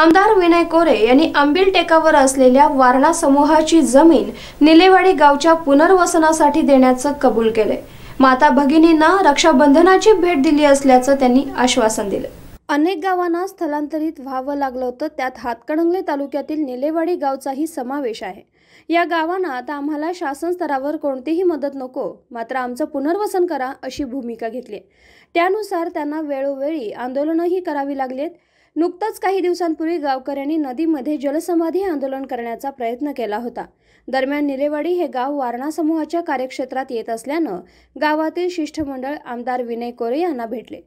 आमदार विनय कोरे यांनी अंबिल टेकावर असलेल्या वारणा समूहाची जमीन निलेवाडी गावच्या पुनर्वसनासाठी देण्याचं कबूल केले माता भगिनींना रक्षाबंधनाची भेट दिली असल्याचं त्यांनी आश्वासन दिलं अनेक गावांना स्थलांतरित व्हावं लागलं होतं त्यात हातकणंगले तालुक्यातील निलेवाडी गावचाही समावेश आहे या गावांना आता आम्हाला शासन स्तरावर कोणतीही मदत नको मात्र आमचं पुनर्वसन करा अशी भूमिका घेतली त्यानुसार त्यांना वेळोवेळी आंदोलनही करावी लागलेत नुकतंच काही दिवसांपूर्वी गावकऱ्यांनी नदीमध्ये जलसमाधी आंदोलन करण्याचा प्रयत्न केला होता दरम्यान निलेवाडी हे गाव वारणा समूहाच्या कार्यक्षेत्रात येत असल्यानं गावातील शिष्टमंडळ आमदार विनय कोरे यांना भेटले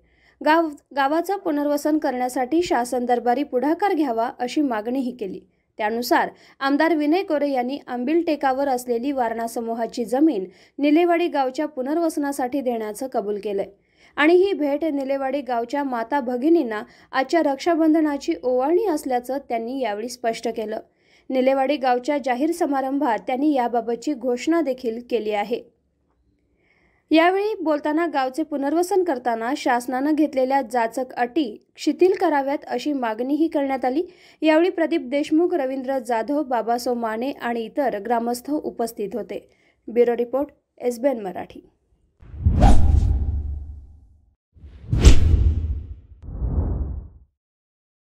गाव गावाचं पुनर्वसन करण्यासाठी शासन दरबारी पुढाकार घ्यावा अशी मागणीही केली त्यानुसार आमदार विनय कोरे यांनी आंबिल टेकावर असलेली वारणा समूहाची जमीन निलेवाडी गावच्या पुनर्वसनासाठी देण्याचं कबूल केलंय आणि ही भेट निलेवाडी गावच्या माता भगिनींना आजच्या रक्षाबंधनाची ओवाळणी असल्याचं त्यांनी यावेळी स्पष्ट केलं निलेवाडी गावच्या जाहीर समारंभात त्यांनी याबाबतची घोषणा देखील केली आहे यावेळी बोलताना गावचे पुनर्वसन करताना शासनानं घेतलेल्या जाचक अटी शिथिल कराव्यात अशी मागणीही करण्यात आली यावेळी प्रदीप देशमुख रवींद्र जाधव बाबासो माने आणि इतर ग्रामस्थ उपस्थित होते ब्युरो रिपोर्ट एसबीएन मराठी